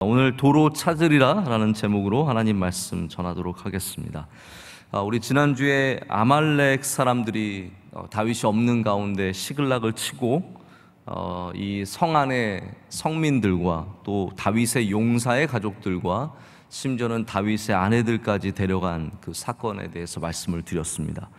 오늘 도로 찾으리라 라는 제목으로 하나님 말씀 전하도록 하겠습니다. 아, 우리 지난주에 아말렉 사람들이 어, 다윗이 없는 가운데 시글락을 치고 어, 이성 안의 성민들과 또 다윗의 용사의 가족들과 심지어는 다윗의 아내들까지 데려간 그 사건에 대해서 말씀을 드렸습니다.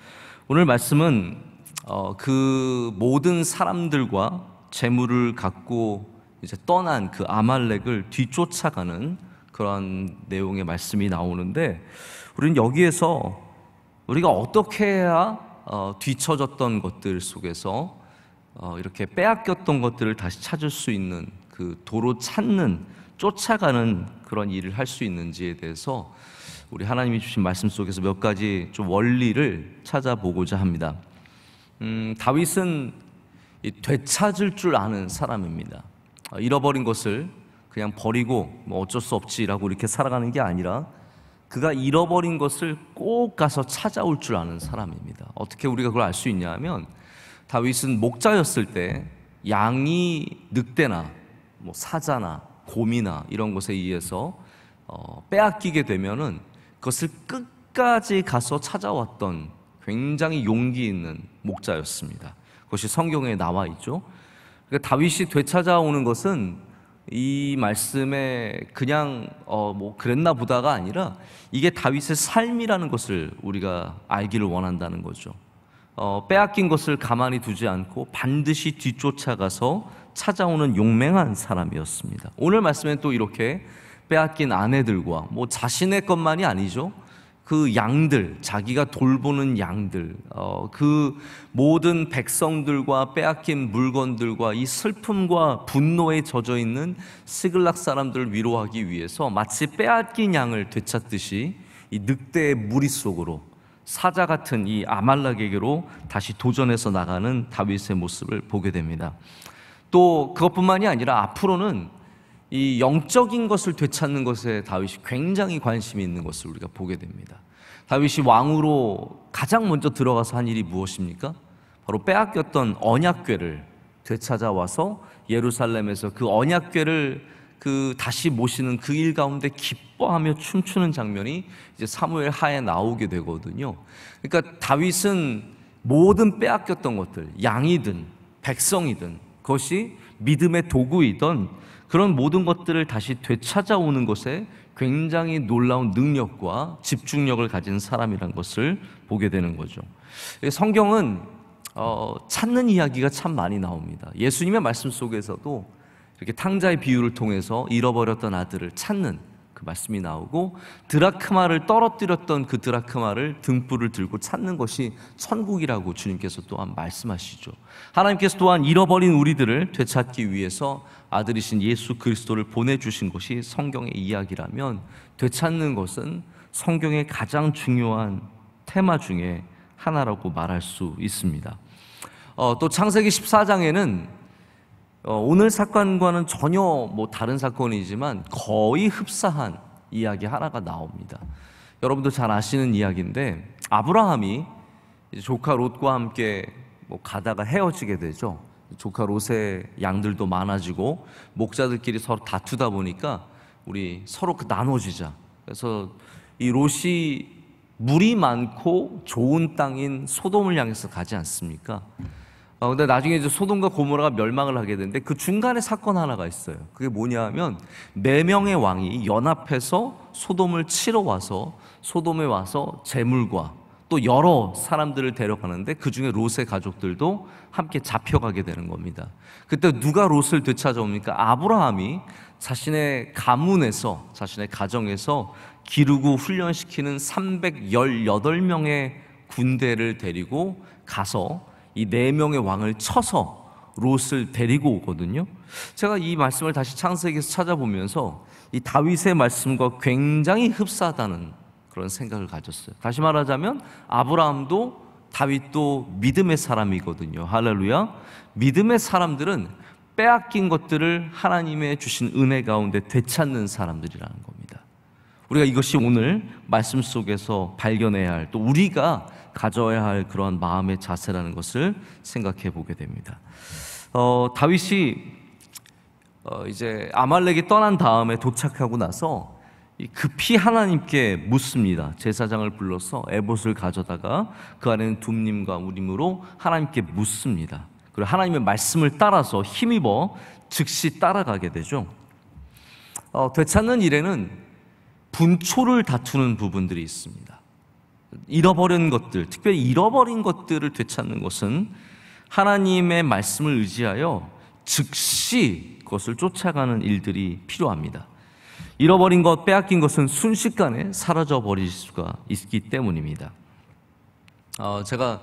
오늘 말씀은 어, 그 모든 사람들과 재물을 갖고 이제 떠난 그 아말렉을 뒤쫓아가는 그런 내용의 말씀이 나오는데 우리는 여기에서 우리가 어떻게 해야 어, 뒤처졌던 것들 속에서 어, 이렇게 빼앗겼던 것들을 다시 찾을 수 있는 그 도로 찾는 쫓아가는 그런 일을 할 수 있는지에 대해서 우리 하나님이 주신 말씀 속에서 몇 가지 좀 원리를 찾아보고자 합니다. 음, 다윗은 되찾을 줄 아는 사람입니다. 아, 잃어버린 것을 그냥 버리고 뭐 어쩔 수 없지라고 이렇게 살아가는 게 아니라 그가 잃어버린 것을 꼭 가서 찾아올 줄 아는 사람입니다. 어떻게 우리가 그걸 알 수 있냐 하면 다윗은 목자였을 때 양이 늑대나 뭐 사자나 곰이나 이런 것에 의해서 어, 빼앗기게 되면은 그것을 끝까지 가서 찾아왔던 굉장히 용기 있는 목자였습니다. 그것이 성경에 나와 있죠. 그러니까 다윗이 되찾아오는 것은 이 말씀에 그냥 어뭐 그랬나 보다가 아니라 이게 다윗의 삶이라는 것을 우리가 알기를 원한다는 거죠. 어 빼앗긴 것을 가만히 두지 않고 반드시 뒤쫓아가서 찾아오는 용맹한 사람이었습니다. 오늘 말씀에 또 이렇게 빼앗긴 아내들과 뭐 자신의 것만이 아니죠. 그 양들, 자기가 돌보는 양들, 어, 그 모든 백성들과 빼앗긴 물건들과 이 슬픔과 분노에 젖어 있는 시글락 사람들을 위로하기 위해서 마치 빼앗긴 양을 되찾듯이 이 늑대의 무리 속으로 사자 같은 이 아말락에게로 다시 도전해서 나가는 다윗의 모습을 보게 됩니다. 또 그것뿐만이 아니라 앞으로는 이 영적인 것을 되찾는 것에 다윗이 굉장히 관심이 있는 것을 우리가 보게 됩니다. 다윗이 왕으로 가장 먼저 들어가서 한 일이 무엇입니까? 바로 빼앗겼던 언약궤를 되찾아와서 예루살렘에서 그 언약궤를 그 다시 모시는 그 일 가운데 기뻐하며 춤추는 장면이 이제 사무엘 하에 나오게 되거든요. 그러니까 다윗은 모든 빼앗겼던 것들, 양이든 백성이든 그것이 믿음의 도구이던 그런 모든 것들을 다시 되찾아오는 것에 굉장히 놀라운 능력과 집중력을 가진 사람이란 것을 보게 되는 거죠. 예, 성경은 어, 찾는 이야기가 참 많이 나옵니다. 예수님의 말씀 속에서도 이렇게 탕자의 비유를 통해서 잃어버렸던 아들을 찾는 그 말씀이 나오고 드라크마를 떨어뜨렸던 그 드라크마를 등불을 들고 찾는 것이 천국이라고 주님께서 또한 말씀하시죠. 하나님께서 또한 잃어버린 우리들을 되찾기 위해서 아들이신 예수 그리스도를 보내주신 것이 성경의 이야기라면 되찾는 것은 성경의 가장 중요한 테마 중에 하나라고 말할 수 있습니다. 어, 또 창세기 14장에는 어, 오늘 사건과는 전혀 뭐 다른 사건이지만 거의 흡사한 이야기 하나가 나옵니다. 여러분도 잘 아시는 이야기인데 아브라함이 조카 롯과 함께 뭐 가다가 헤어지게 되죠. 조카 롯의 양들도 많아지고 목자들끼리 서로 다투다 보니까 우리 서로 그 나눠지자. 그래서 이 롯이 물이 많고 좋은 땅인 소돔을 향해서 가지 않습니까? 어, 근데 나중에 이제 소돔과 고모라가 멸망을 하게 되는데 그 중간에 사건 하나가 있어요. 그게 뭐냐 하면 네 명의 왕이 연합해서 소돔을 치러 와서 소돔에 와서 재물과 또 여러 사람들을 데려가는데 그 중에 롯의 가족들도 함께 잡혀가게 되는 겁니다. 그때 누가 롯을 되찾아옵니까? 아브라함이 자신의 가문에서, 자신의 가정에서 기르고 훈련시키는 318명의 군대를 데리고 가서 이네 명의 왕을 쳐서 롯을 데리고 오거든요. 제가 이 말씀을 다시 창세기에서 찾아보면서 이 다윗의 말씀과 굉장히 흡사하다는 그런 생각을 가졌어요. 다시 말하자면 아브라함도 다윗도 믿음의 사람이거든요. 할렐루야. 믿음의 사람들은 빼앗긴 것들을 하나님의 주신 은혜 가운데 되찾는 사람들이라는 겁니다. 우리가 이것이 오늘 말씀 속에서 발견해야 할 또 우리가 가져야 할 그러한 마음의 자세라는 것을 생각해 보게 됩니다. 어, 다윗이 어, 이제 아말렉이 떠난 다음에 도착하고 나서 급히 하나님께 묻습니다. 제사장을 불러서 에봇을 가져다가 그 안에는 둠님과 우림으로 하나님께 묻습니다. 그리고 하나님의 말씀을 따라서 힘입어 즉시 따라가게 되죠. 어, 되찾는 일에는 분초를 다투는 부분들이 있습니다. 잃어버린 것들, 특별히 잃어버린 것들을 되찾는 것은 하나님의 말씀을 의지하여 즉시 그것을 쫓아가는 일들이 필요합니다. 잃어버린 것, 빼앗긴 것은 순식간에 사라져 버릴 수가 있기 때문입니다. 어, 제가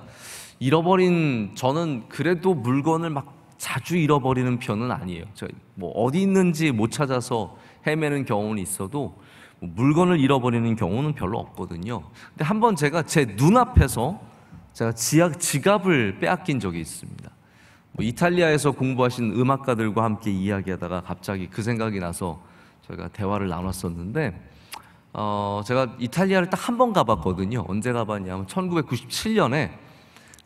잃어버린 저는 그래도 물건을 막 자주 잃어버리는 편은 아니에요. 제뭐 어디 있는지 못 찾아서 헤매는 경우는 있어도 뭐 물건을 잃어버리는 경우는 별로 없거든요. 근데 한번 제가 제 눈앞에서 제가 지학, 지갑을 빼앗긴 적이 있습니다. 뭐 이탈리아에서 공부하신 음악가들과 함께 이야기하다가 갑자기 그 생각이 나서 저희가 대화를 나눴었는데 어, 제가 이탈리아를 딱 한 번 가봤거든요. 언제 가봤냐면 1997년에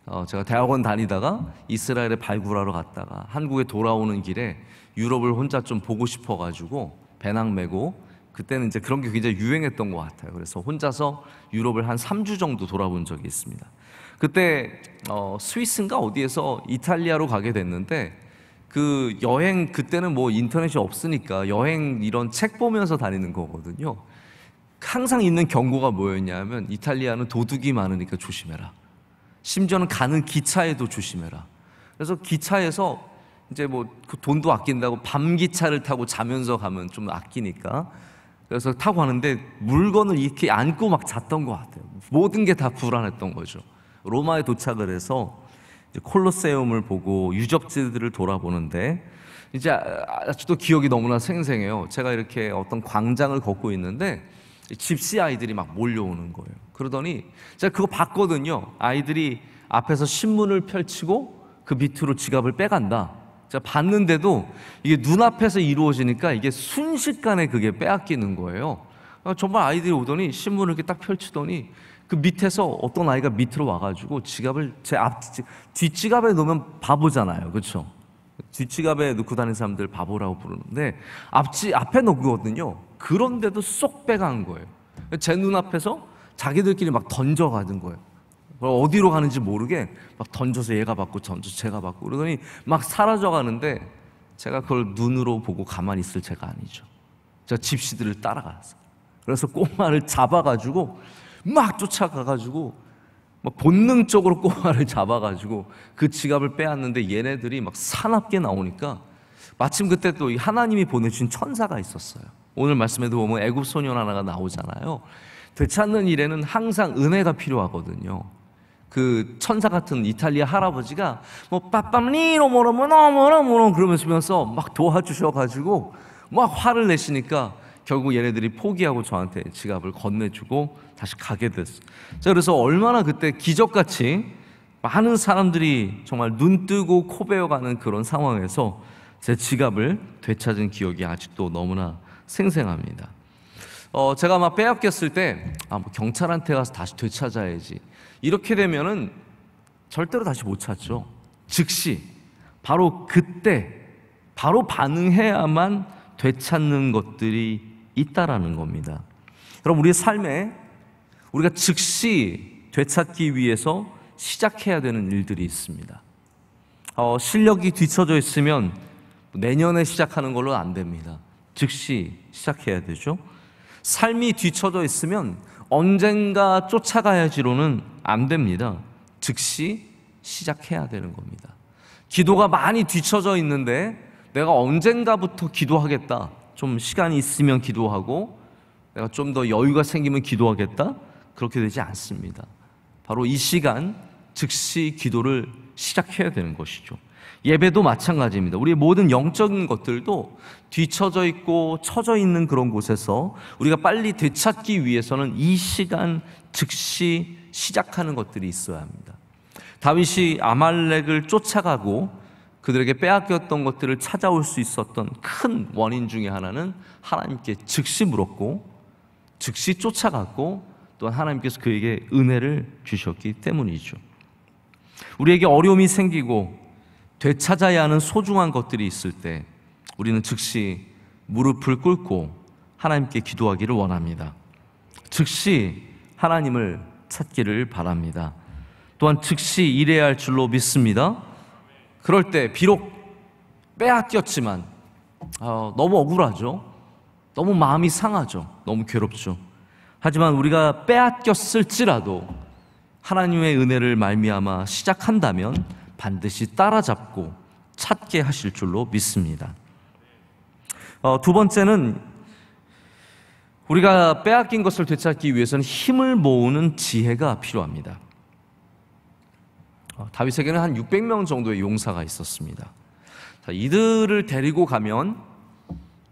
어, 제가 대학원 다니다가 이스라엘에 발굴하러 갔다가 한국에 돌아오는 길에 유럽을 혼자 좀 보고 싶어가지고 배낭 메고 그때는 이제 그런 게 굉장히 유행했던 것 같아요. 그래서 혼자서 유럽을 한 3주 정도 돌아본 적이 있습니다. 그때 어, 스위스인가 어디에서 이탈리아로 가게 됐는데 그 여행 그때는 뭐 인터넷이 없으니까 여행 이런 책 보면서 다니는 거거든요. 항상 있는 경고가 뭐였냐면 이탈리아는 도둑이 많으니까 조심해라. 심지어는 가는 기차에도 조심해라. 그래서 기차에서 이제 뭐 그 돈도 아낀다고 밤 기차를 타고 자면서 가면 좀 아끼니까 그래서 타고 가는데 물건을 이렇게 안고 막 잤던 것 같아요. 모든 게 다 불안했던 거죠. 로마에 도착을 해서 콜로세움을 보고 유적지들을 돌아보는데 이제 아직도 기억이 너무나 생생해요. 제가 이렇게 어떤 광장을 걷고 있는데 집시 아이들이 막 몰려오는 거예요. 그러더니 제가 그거 봤거든요. 아이들이 앞에서 신문을 펼치고 그 밑으로 지갑을 빼간다. 제가 봤는데도 이게 눈앞에서 이루어지니까 이게 순식간에 그게 빼앗기는 거예요. 아, 정말 아이들이 오더니 신문을 이렇게 딱 펼치더니 그 밑에서 어떤 아이가 밑으로 와가지고 지갑을 제 앞, 뒷지갑에 놓으면 바보잖아요. 그렇죠? 뒷지갑에 넣고 다니는 사람들 바보라고 부르는데 앞지, 앞에 놓거든요. 그런데도 쏙 빼간 거예요. 제 눈앞에서 자기들끼리 막 던져가는 거예요. 어디로 가는지 모르게 막 던져서 얘가 받고 전져 제가 받고 그러더니 막 사라져 가는데 제가 그걸 눈으로 보고 가만히 있을 제가 아니죠. 제가 집시들을 따라갔어요. 그래서 꼬마를 잡아가지고 막 쫓아가가지고 막 본능적으로 꼬마를 잡아가지고 그 지갑을 빼앗는데 얘네들이 막 사납게 나오니까 마침 그때 또 하나님이 보내주신 천사가 있었어요. 오늘 말씀에도 보면 애굽 소년 하나가 나오잖아요. 되찾는 일에는 항상 은혜가 필요하거든요. 그 천사 같은 이탈리아 할아버지가 뭐 빠빰리로 뭐라뭐 너무나 뭐라 그러면서 막 도와주셔가지고 막 화를 내시니까 결국 얘네들이 포기하고 저한테 지갑을 건네주고 다시 가게 됐어 자, 그래서 얼마나 그때 기적같이 많은 사람들이 정말 눈 뜨고 코 베어가는 그런 상황에서 제 지갑을 되찾은 기억이 아직도 너무나 생생합니다. 어, 제가 막 빼앗겼을 때, 아, 뭐 경찰한테 가서 다시 되찾아야지. 이렇게 되면은 절대로 다시 못 찾죠. 즉시 바로 그때 바로 반응해야만 되찾는 것들이 있다라는 겁니다. 그럼 우리의 삶에 우리가 즉시 되찾기 위해서 시작해야 되는 일들이 있습니다. 어, 실력이 뒤쳐져 있으면 내년에 시작하는 걸로 안 됩니다. 즉시 시작해야 되죠. 삶이 뒤쳐져 있으면 언젠가 쫓아가야지로는 안 됩니다. 즉시 시작해야 되는 겁니다. 기도가 많이 뒤쳐져 있는데 내가 언젠가부터 기도하겠다. 좀 시간이 있으면 기도하고 내가 좀 더 여유가 생기면 기도하겠다. 그렇게 되지 않습니다. 바로 이 시간 즉시 기도를 시작해야 되는 것이죠. 예배도 마찬가지입니다. 우리의 모든 영적인 것들도 뒤쳐져 있고 처져 있는 그런 곳에서 우리가 빨리 되찾기 위해서는 이 시간 즉시 시작하는 것들이 있어야 합니다. 다윗이 아말렉을 쫓아가고 그들에게 빼앗겼던 것들을 찾아올 수 있었던 큰 원인 중에 하나는 하나님께 즉시 물었고 즉시 쫓아갔고 또한 하나님께서 그에게 은혜를 주셨기 때문이죠. 우리에게 어려움이 생기고 되찾아야 하는 소중한 것들이 있을 때 우리는 즉시 무릎을 꿇고 하나님께 기도하기를 원합니다. 즉시 하나님을 찾기를 바랍니다. 또한 즉시 일해야 할 줄로 믿습니다. 그럴 때 비록 빼앗겼지만 어, 너무 억울하죠. 너무 마음이 상하죠. 너무 괴롭죠. 하지만 우리가 빼앗겼을지라도 하나님의 은혜를 말미암아 시작한다면 반드시 따라잡고 찾게 하실 줄로 믿습니다. 어, 두 번째는 우리가 빼앗긴 것을 되찾기 위해서는 힘을 모으는 지혜가 필요합니다. 어, 다윗에게는 한 600명 정도의 용사가 있었습니다. 자, 이들을 데리고 가면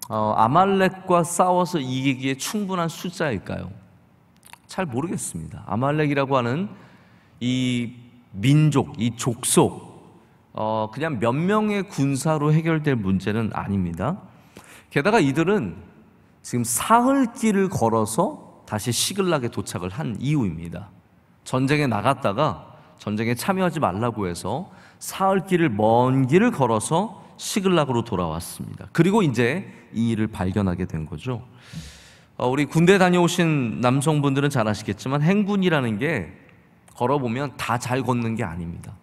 어, 아말렉과 싸워서 이기기에 충분한 숫자일까요? 잘 모르겠습니다. 아말렉이라고 하는 이 민족, 이 족속, 어, 그냥 몇 명의 군사로 해결될 문제는 아닙니다. 게다가 이들은 지금 사흘길을 걸어서 다시 시글락에 도착을 한 이유입니다. 전쟁에 나갔다가 전쟁에 참여하지 말라고 해서 사흘길을 먼 길을 걸어서 시글락으로 돌아왔습니다. 그리고 이제 이 일을 발견하게 된 거죠. 어, 우리 군대 다녀오신 남성분들은 잘 아시겠지만 행군이라는 게 걸어보면 다 잘 걷는 게 아닙니다.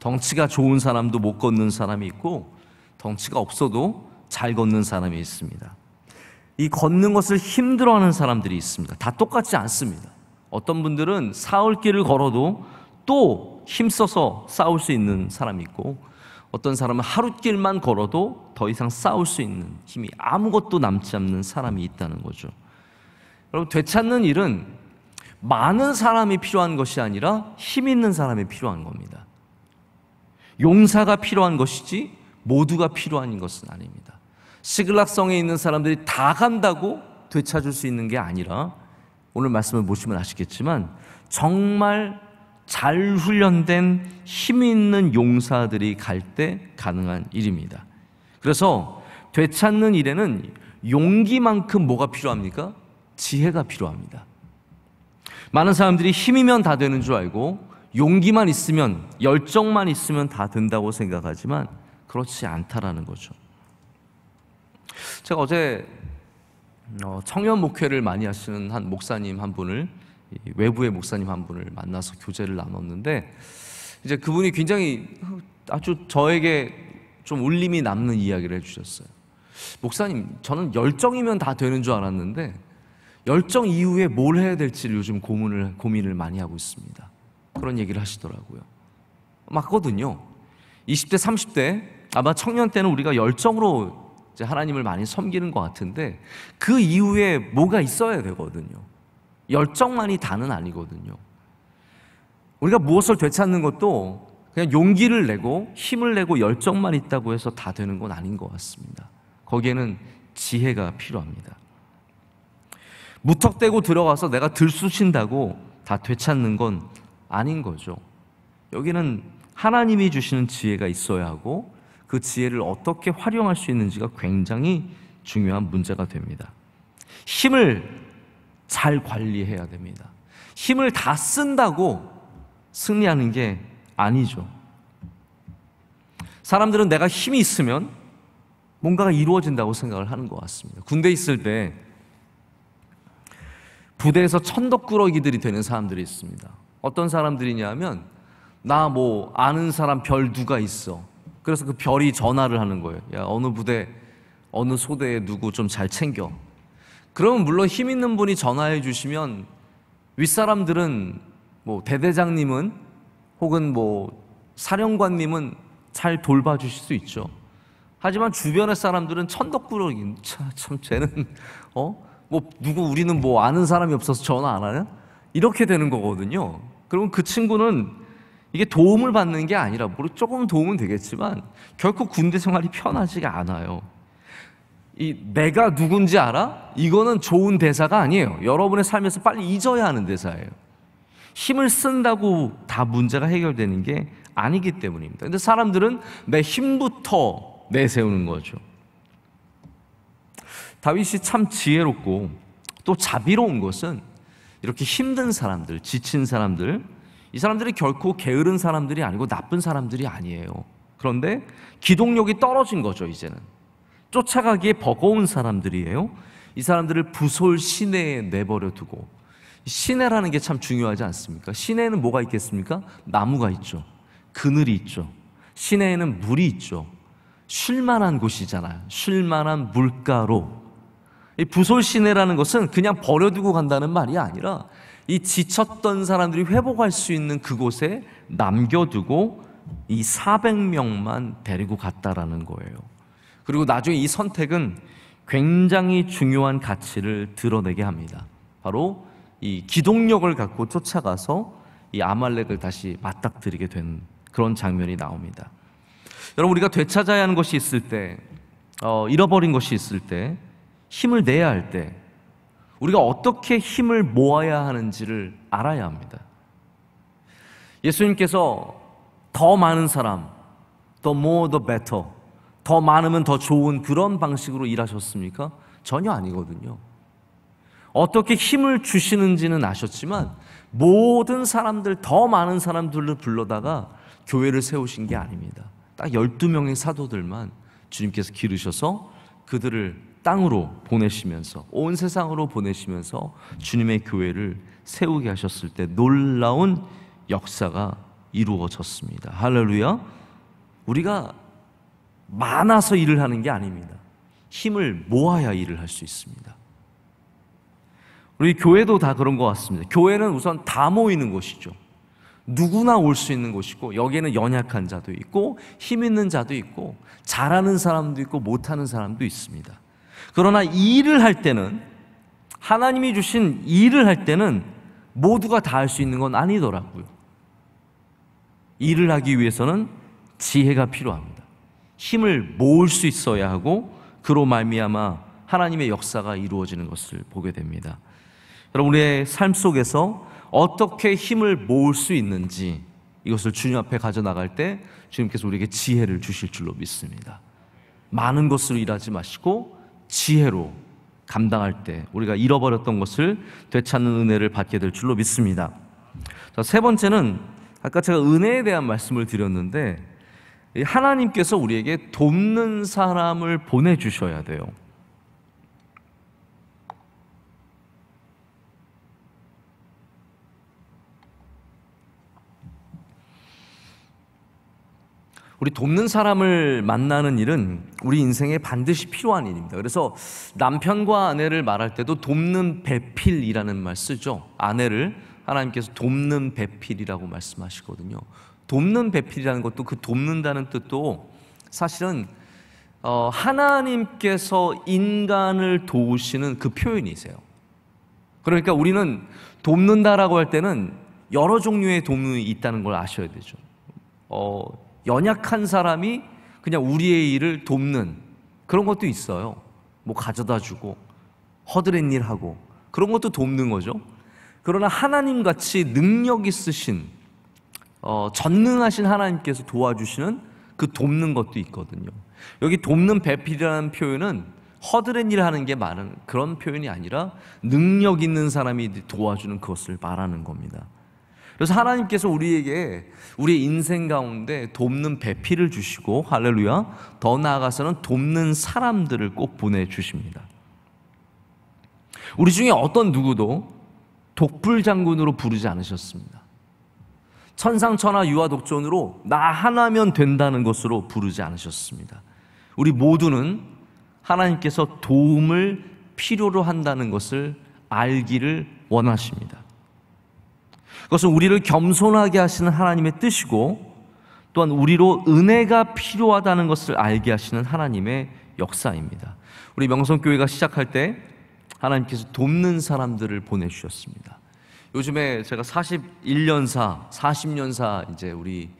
덩치가 좋은 사람도 못 걷는 사람이 있고 덩치가 없어도 잘 걷는 사람이 있습니다. 이 걷는 것을 힘들어하는 사람들이 있습니다. 다 똑같지 않습니다. 어떤 분들은 사흘 길을 걸어도 또 힘써서 싸울 수 있는 사람이 있고 어떤 사람은 하루 길만 걸어도 더 이상 싸울 수 있는 힘이 아무것도 남지 않는 사람이 있다는 거죠. 여러분 되찾는 일은 많은 사람이 필요한 것이 아니라 힘 있는 사람이 필요한 겁니다. 용사가 필요한 것이지 모두가 필요한 것은 아닙니다. 시글락성에 있는 사람들이 다 간다고 되찾을 수 있는 게 아니라 오늘 말씀을 보시면 아시겠지만 정말 잘 훈련된 힘 있는 용사들이 갈 때 가능한 일입니다. 그래서 되찾는 일에는 용기만큼 뭐가 필요합니까? 지혜가 필요합니다. 많은 사람들이 힘이면 다 되는 줄 알고 용기만 있으면 열정만 있으면 다 된다고 생각하지만 그렇지 않다라는 거죠. 제가 어제 어, 청년 목회를 많이 하시는 한 목사님 한 분을 외부의 목사님 한 분을 만나서 교제를 나눴는데 이제 그분이 굉장히 아주 저에게 좀 울림이 남는 이야기를 해주셨어요. 목사님, 저는 열정이면 다 되는 줄 알았는데 열정 이후에 뭘 해야 될지 요즘 고민을 고민을 많이 하고 있습니다. 그런 얘기를 하시더라고요. 맞거든요. 20대, 30대 아마 청년 때는 우리가 열정으로 이제 하나님을 많이 섬기는 것 같은데 그 이후에 뭐가 있어야 되거든요. 열정만이 다는 아니거든요. 우리가 무엇을 되찾는 것도 그냥 용기를 내고 힘을 내고 열정만 있다고 해서 다 되는 건 아닌 것 같습니다. 거기에는 지혜가 필요합니다. 무턱대고 들어가서 내가 들쑤신다고 다 되찾는 건 아닌 거죠. 여기는 하나님이 주시는 지혜가 있어야 하고 그 지혜를 어떻게 활용할 수 있는지가 굉장히 중요한 문제가 됩니다. 힘을 잘 관리해야 됩니다. 힘을 다 쓴다고 승리하는 게 아니죠. 사람들은 내가 힘이 있으면 뭔가가 이루어진다고 생각을 하는 것 같습니다. 군대 있을 때 부대에서 천덕꾸러기들이 되는 사람들이 있습니다. 어떤 사람들이냐 하면 나 뭐 아는 사람 별 누가 있어. 그래서 그 별이 전화를 하는 거예요. 야, 어느 부대, 어느 소대에 누구 좀 잘 챙겨. 그러면 물론 힘 있는 분이 전화해 주시면 윗사람들은 뭐 대대장님은 혹은 뭐 사령관님은 잘 돌봐 주실 수 있죠. 하지만 주변의 사람들은 천덕꾸러기. 참, 참 쟤는 어? 뭐 누구 우리는 뭐 아는 사람이 없어서 전화 안 하냐? 이렇게 되는 거거든요. 그러면 그 친구는 이게 도움을 받는 게 아니라 물론 조금 도움은 되겠지만 결코 군대 생활이 편하지가 않아요. 이 내가 누군지 알아? 이거는 좋은 대사가 아니에요. 여러분의 삶에서 빨리 잊어야 하는 대사예요. 힘을 쓴다고 다 문제가 해결되는 게 아니기 때문입니다. 근데 사람들은 내 힘부터 내세우는 거죠. 다윗이 참 지혜롭고 또 자비로운 것은 이렇게 힘든 사람들, 지친 사람들, 이 사람들이 결코 게으른 사람들이 아니고 나쁜 사람들이 아니에요. 그런데 기동력이 떨어진 거죠, 이제는. 쫓아가기에 버거운 사람들이에요. 이 사람들을 부솔 시내에 내버려 두고 시내라는 게 참 중요하지 않습니까? 시내에는 뭐가 있겠습니까? 나무가 있죠. 그늘이 있죠. 시내에는 물이 있죠. 쉴만한 곳이잖아요. 쉴만한 물가로. 이 부솔 시내라는 것은 그냥 버려두고 간다는 말이 아니라 이 지쳤던 사람들이 회복할 수 있는 그곳에 남겨두고 이 400명만 데리고 갔다라는 거예요. 그리고 나중에 이 선택은 굉장히 중요한 가치를 드러내게 합니다. 바로 이 기동력을 갖고 쫓아가서 이 아말렉을 다시 맞닥뜨리게 된 그런 장면이 나옵니다. 여러분 우리가 되찾아야 하는 것이 있을 때, 어, 잃어버린 것이 있을 때, 힘을 내야 할 때, 우리가 어떻게 힘을 모아야 하는지를 알아야 합니다. 예수님께서 더 많은 사람, 더 more the better, 더 많으면 더 좋은 그런 방식으로 일하셨습니까? 전혀 아니거든요. 어떻게 힘을 주시는지는 아셨지만 모든 사람들, 더 많은 사람들을 불러다가 교회를 세우신 게 아닙니다. 딱 12명의 사도들만 주님께서 기르셔서 그들을 땅으로 보내시면서 온 세상으로 보내시면서 주님의 교회를 세우게 하셨을 때 놀라운 역사가 이루어졌습니다. 할렐루야. 우리가 많아서 일을 하는 게 아닙니다. 힘을 모아야 일을 할 수 있습니다. 우리 교회도 다 그런 것 같습니다. 교회는 우선 다 모이는 곳이죠. 누구나 올 수 있는 곳이고 여기에는 연약한 자도 있고 힘 있는 자도 있고 잘하는 사람도 있고 못하는 사람도 있습니다. 그러나 일을 할 때는 하나님이 주신 일을 할 때는 모두가 다 할 수 있는 건 아니더라고요. 일을 하기 위해서는 지혜가 필요합니다. 힘을 모을 수 있어야 하고 그로 말미암아 하나님의 역사가 이루어지는 것을 보게 됩니다. 여러분 우리의 삶 속에서 어떻게 힘을 모을 수 있는지 이것을 주님 앞에 가져나갈 때 주님께서 우리에게 지혜를 주실 줄로 믿습니다. 많은 것으로 일하지 마시고 지혜로 감당할 때 우리가 잃어버렸던 것을 되찾는 은혜를 받게 될 줄로 믿습니다. 자, 세 번째는 아까 제가 은혜에 대한 말씀을 드렸는데 하나님께서 우리에게 돕는 사람을 보내주셔야 돼요. 우리 돕는 사람을 만나는 일은 우리 인생에 반드시 필요한 일입니다. 그래서 남편과 아내를 말할 때도 돕는 배필이라는 말 쓰죠. 아내를 하나님께서 돕는 배필이라고 말씀하시거든요. 돕는 배필이라는 것도 그 돕는다는 뜻도 사실은 어, 하나님께서 인간을 도우시는 그 표현이세요. 그러니까 우리는 돕는다라고 할 때는 여러 종류의 돕는 있다는 걸 아셔야 되죠. 어, 연약한 사람이 그냥 우리의 일을 돕는 그런 것도 있어요. 뭐 가져다 주고 허드렛 일하고 그런 것도 돕는 거죠. 그러나 하나님 같이 능력 있으신 어, 전능하신 하나님께서 도와주시는 그 돕는 것도 있거든요. 여기 돕는 배필이라는 표현은 허드렛 일하는 게 많은 그런 표현이 아니라 능력 있는 사람이 도와주는 그것을 말하는 겁니다. 그래서 하나님께서 우리에게 우리 인생 가운데 돕는 배필을 주시고 할렐루야 더 나아가서는 돕는 사람들을 꼭 보내주십니다. 우리 중에 어떤 누구도 독불 장군으로 부르지 않으셨습니다. 천상천하 유아독존으로 나 하나면 된다는 것으로 부르지 않으셨습니다. 우리 모두는 하나님께서 도움을 필요로 한다는 것을 알기를 원하십니다. 그것은 우리를 겸손하게 하시는 하나님의 뜻이고 또한 우리로 은혜가 필요하다는 것을 알게 하시는 하나님의 역사입니다. 우리 명성교회가 시작할 때 하나님께서 돕는 사람들을 보내주셨습니다. 요즘에 제가 41년사, 40년사 이제 우리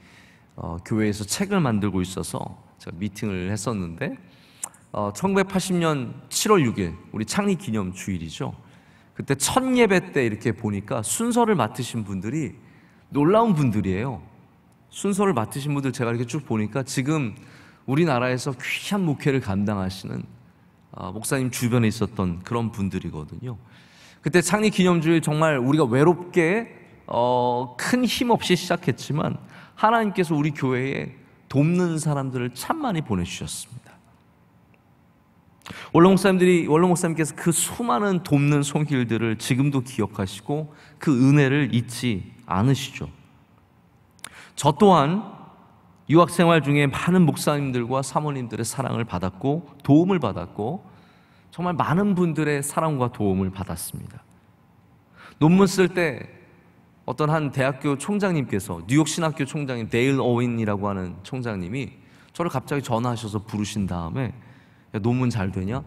어, 교회에서 책을 만들고 있어서 제가 미팅을 했었는데 어, 1980년 7월 6일 우리 창립 기념 주일이죠. 그때 첫 예배 때 이렇게 보니까 순서를 맡으신 분들이 놀라운 분들이에요. 순서를 맡으신 분들 제가 이렇게 쭉 보니까 지금 우리나라에서 귀한 목회를 감당하시는 어, 목사님 주변에 있었던 그런 분들이거든요. 그때 창립 기념주일 정말 우리가 외롭게 어, 큰힘 없이 시작했지만 하나님께서 우리 교회에 돕는 사람들을 참 많이 보내주셨습니다. 원로 목사님들이 원로 목사님께서 그 수많은 돕는 손길들을 지금도 기억하시고 그 은혜를 잊지 않으시죠. 저 또한 유학 생활 중에 많은 목사님들과 사모님들의 사랑을 받았고 도움을 받았고 정말 많은 분들의 사랑과 도움을 받았습니다. 논문 쓸 때 어떤 한 대학교 총장님께서 뉴욕 신학교 총장님 데일 어윈이라고 하는 총장님이 저를 갑자기 전화하셔서 부르신 다음에 야, 논문 잘 되냐?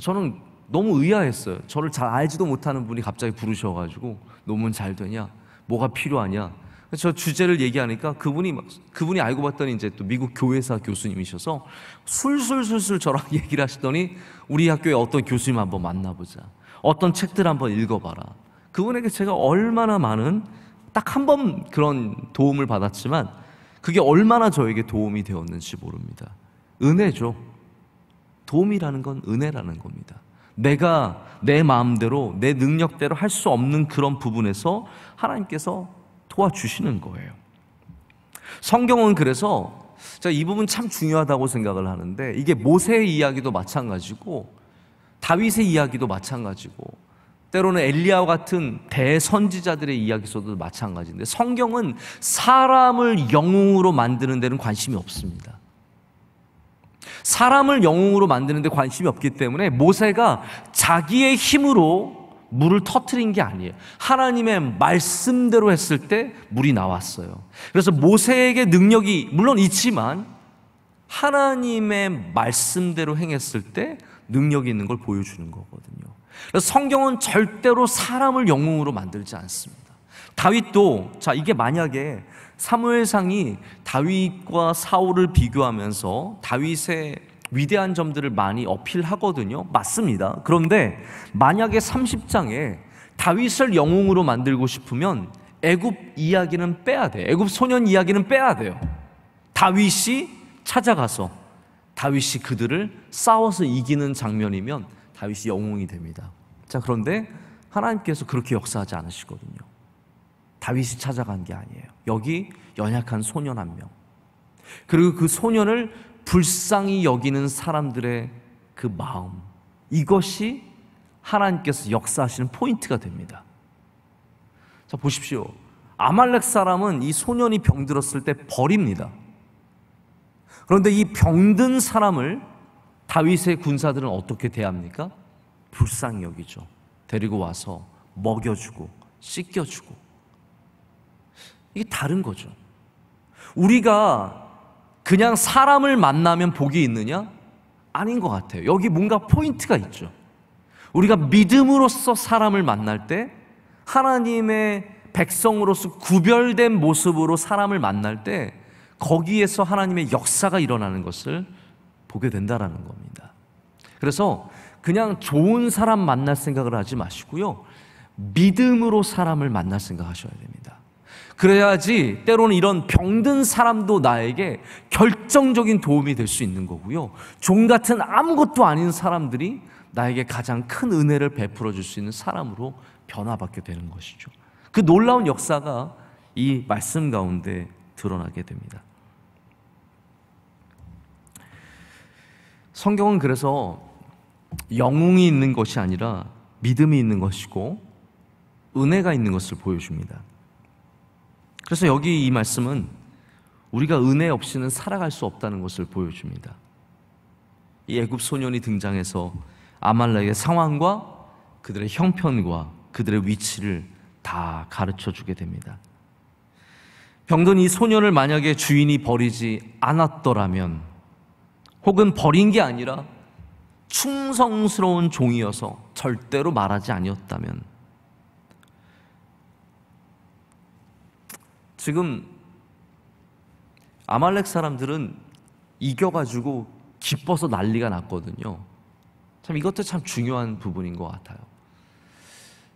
저는 너무 의아했어요. 저를 잘 알지도 못하는 분이 갑자기 부르셔가지고 논문 잘 되냐? 뭐가 필요하냐? 저 주제를 얘기하니까 그분이 그분이 알고 봤더니 이제 또 미국 교회사 교수님이셔서 술술술술 저랑 얘기를 하시더니 우리 학교에 어떤 교수님 한번 만나보자. 어떤 책들 한번 읽어봐라. 그분에게 제가 얼마나 많은 딱 한 번 그런 도움을 받았지만 그게 얼마나 저에게 도움이 되었는지 모릅니다. 은혜죠. 도움이라는 건 은혜라는 겁니다. 내가 내 마음대로 내 능력대로 할 수 없는 그런 부분에서 하나님께서 도와주시는 거예요. 성경은 그래서 이 부분 참 중요하다고 생각을 하는데 이게 모세의 이야기도 마찬가지고 다윗의 이야기도 마찬가지고 때로는 엘리야와 같은 대선지자들의 이야기서도 마찬가지인데 성경은 사람을 영웅으로 만드는 데는 관심이 없습니다. 사람을 영웅으로 만드는데 관심이 없기 때문에 모세가 자기의 힘으로 물을 터트린 게 아니에요. 하나님의 말씀대로 했을 때 물이 나왔어요. 그래서 모세에게 능력이 물론 있지만 하나님의 말씀대로 행했을 때 능력이 있는 걸 보여주는 거거든요. 그래서 성경은 절대로 사람을 영웅으로 만들지 않습니다. 다윗도 자 이게 만약에 사무엘상이 다윗과 사울을 비교하면서 다윗의 위대한 점들을 많이 어필하거든요. 맞습니다. 그런데 만약에 30장에 다윗을 영웅으로 만들고 싶으면 애굽 이야기는 빼야 돼. 애굽 소년 이야기는 빼야 돼요. 다윗이 찾아가서 다윗이 그들을 싸워서 이기는 장면이면 다윗이 영웅이 됩니다. 자, 그런데 하나님께서 그렇게 역사하지 않으시거든요. 다윗이 찾아간 게 아니에요. 여기 연약한 소년 한 명. 그리고 그 소년을 불쌍히 여기는 사람들의 그 마음. 이것이 하나님께서 역사하시는 포인트가 됩니다. 자, 보십시오. 아말렉 사람은 이 소년이 병들었을 때 버립니다. 그런데 이 병든 사람을 다윗의 군사들은 어떻게 대합니까? 불쌍히 여기죠. 데리고 와서 먹여주고 씻겨주고 이게 다른 거죠. 우리가 그냥 사람을 만나면 복이 있느냐? 아닌 것 같아요. 여기 뭔가 포인트가 있죠. 우리가 믿음으로써 사람을 만날 때 하나님의 백성으로서 구별된 모습으로 사람을 만날 때 거기에서 하나님의 역사가 일어나는 것을 보게 된다라는 겁니다. 그래서 그냥 좋은 사람 만날 생각을 하지 마시고요. 믿음으로 사람을 만날 생각하셔야 됩니다. 그래야지 때로는 이런 병든 사람도 나에게 결정적인 도움이 될 수 있는 거고요. 종 같은 아무것도 아닌 사람들이 나에게 가장 큰 은혜를 베풀어 줄 수 있는 사람으로 변화받게 되는 것이죠. 그 놀라운 역사가 이 말씀 가운데 드러나게 됩니다. 성경은 그래서 영웅이 있는 것이 아니라 믿음이 있는 것이고 은혜가 있는 것을 보여줍니다. 그래서 여기 이 말씀은 우리가 은혜 없이는 살아갈 수 없다는 것을 보여줍니다. 이 애굽 소년이 등장해서 아말렉의 상황과 그들의 형편과 그들의 위치를 다 가르쳐 주게 됩니다. 병든 이 소년을 만약에 주인이 버리지 않았더라면 혹은 버린 게 아니라 충성스러운 종이어서 절대로 말하지 아니었다면 지금 아말렉 사람들은 이겨가지고 기뻐서 난리가 났거든요. 참 이것도 참 중요한 부분인 것 같아요.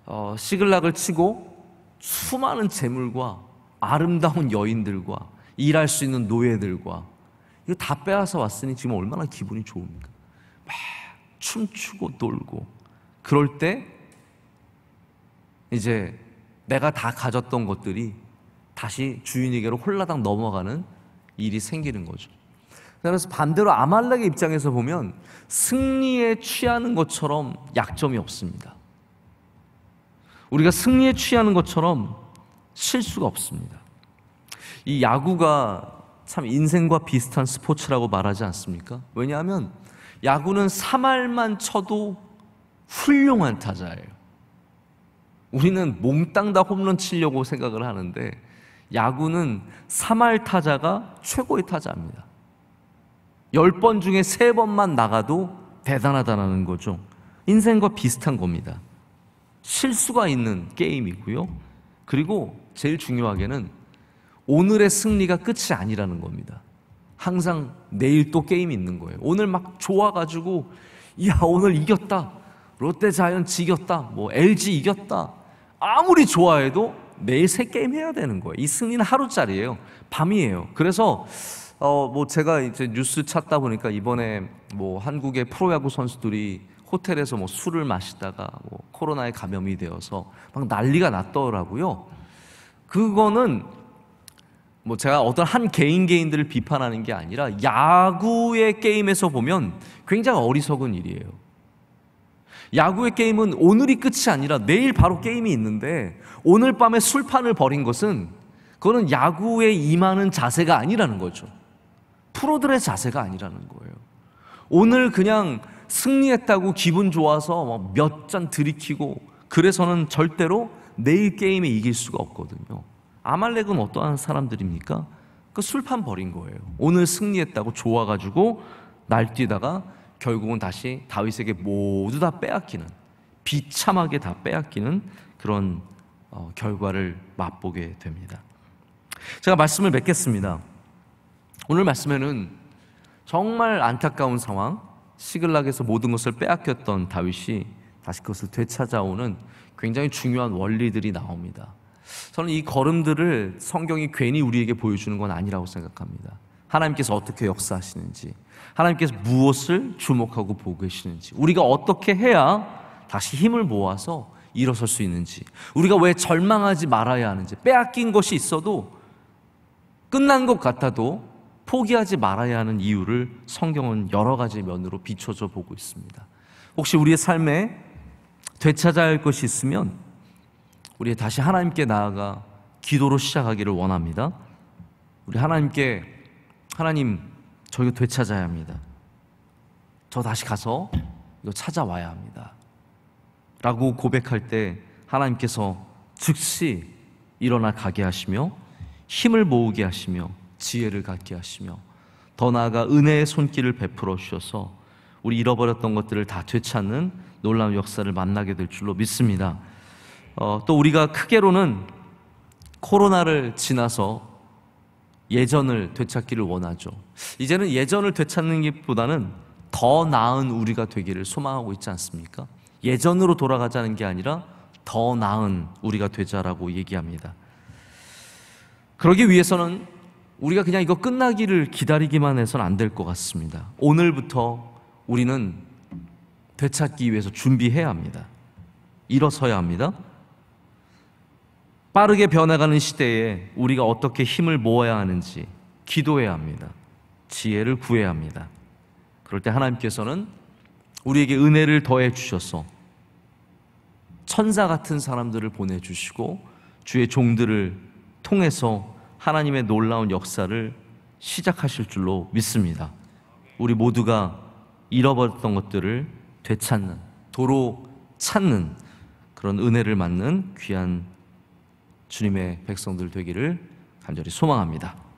어, 시글락을 치고 수많은 재물과 아름다운 여인들과 일할 수 있는 노예들과 이거 다 빼앗아 왔으니 지금 얼마나 기분이 좋습니까? 막 춤추고 놀고 그럴 때 이제 내가 다 가졌던 것들이 다시 주인에게로 홀라당 넘어가는 일이 생기는 거죠. 그래서 반대로 아말렉의 입장에서 보면 승리에 취하는 것처럼 약점이 없습니다. 우리가 승리에 취하는 것처럼 실수가 없습니다. 이 야구가 참 인생과 비슷한 스포츠라고 말하지 않습니까? 왜냐하면 야구는 3할만 쳐도 훌륭한 타자예요. 우리는 몽땅 다 홈런 치려고 생각을 하는데 야구는 3할 타자가 최고의 타자입니다. 10번 중에 3번만 나가도 대단하다는 거죠. 인생과 비슷한 겁니다. 실수가 있는 게임이고요. 그리고 제일 중요하게는 오늘의 승리가 끝이 아니라는 겁니다. 항상 내일 또 게임이 있는 거예요. 오늘 막 좋아가지고, 야, 오늘 이겼다. 롯데 자이언츠 이겼다. 뭐, LG 이겼다. 아무리 좋아해도 매일 세 게임 해야 되는 거예요. 이 승리는 하루짜리예요. 밤이에요. 그래서 어뭐 제가 이제 뉴스 찾다 보니까 이번에 뭐 한국의 프로야구 선수들이 호텔에서 뭐 술을 마시다가 뭐 코로나에 감염이 되어서 막 난리가 났더라고요. 그거는 뭐 제가 어떤 한 개인 개인들을 비판하는 게 아니라 야구의 게임에서 보면 굉장히 어리석은 일이에요. 야구의 게임은 오늘이 끝이 아니라 내일 바로 게임이 있는데 오늘 밤에 술판을 벌인 것은 그거는 야구에 임하는 자세가 아니라는 거죠. 프로들의 자세가 아니라는 거예요. 오늘 그냥 승리했다고 기분 좋아서 뭐 몇잔 들이키고 그래서는 절대로 내일 게임에 이길 수가 없거든요. 아말렉은 어떠한 사람들입니까? 그 술판 버린 거예요. 오늘 승리했다고 좋아가지고 날뛰다가 결국은 다시 다윗에게 모두 다 빼앗기는 비참하게 다 빼앗기는 그런 어, 결과를 맛보게 됩니다. 제가 말씀을 맺겠습니다. 오늘 말씀에는 정말 안타까운 상황, 시글락에서 모든 것을 빼앗겼던 다윗이 다시 그것을 되찾아오는 굉장히 중요한 원리들이 나옵니다. 저는 이 걸음들을 성경이 괜히 우리에게 보여주는 건 아니라고 생각합니다. 하나님께서 어떻게 역사하시는지, 하나님께서 무엇을 주목하고 보고 계시는지, 우리가 어떻게 해야 다시 힘을 모아서 일어설 수 있는지, 우리가 왜 절망하지 말아야 하는지, 빼앗긴 것이 있어도 끝난 것 같아도 포기하지 말아야 하는 이유를 성경은 여러 가지 면으로 비춰져 보고 있습니다. 혹시 우리의 삶에 되찾아야 할 것이 있으면 우리 다시 하나님께 나아가 기도로 시작하기를 원합니다. 우리 하나님께 하나님 저희가 되찾아야 합니다. 저 다시 가서 이거 찾아와야 합니다. 라고 고백할 때 하나님께서 즉시 일어나 가게 하시며 힘을 모으게 하시며 지혜를 갖게 하시며 더 나아가 은혜의 손길을 베풀어 주셔서 우리 잃어버렸던 것들을 다 되찾는 놀라운 역사를 만나게 될 줄로 믿습니다. 어, 또 우리가 크게로는 코로나를 지나서 예전을 되찾기를 원하죠. 이제는 예전을 되찾는 것보다는 더 나은 우리가 되기를 소망하고 있지 않습니까? 예전으로 돌아가자는 게 아니라 더 나은 우리가 되자라고 얘기합니다. 그러기 위해서는 우리가 그냥 이거 끝나기를 기다리기만 해서는 안 될 것 같습니다. 오늘부터 우리는 되찾기 위해서 준비해야 합니다. 일어서야 합니다. 빠르게 변해가는 시대에 우리가 어떻게 힘을 모아야 하는지 기도해야 합니다. 지혜를 구해야 합니다. 그럴 때 하나님께서는 우리에게 은혜를 더해 주셔서 천사 같은 사람들을 보내주시고 주의 종들을 통해서 하나님의 놀라운 역사를 시작하실 줄로 믿습니다. 우리 모두가 잃어버렸던 것들을 되찾는, 도로 찾는 그런 은혜를 맞는 귀한 주님의 백성들 되기를 간절히 소망합니다.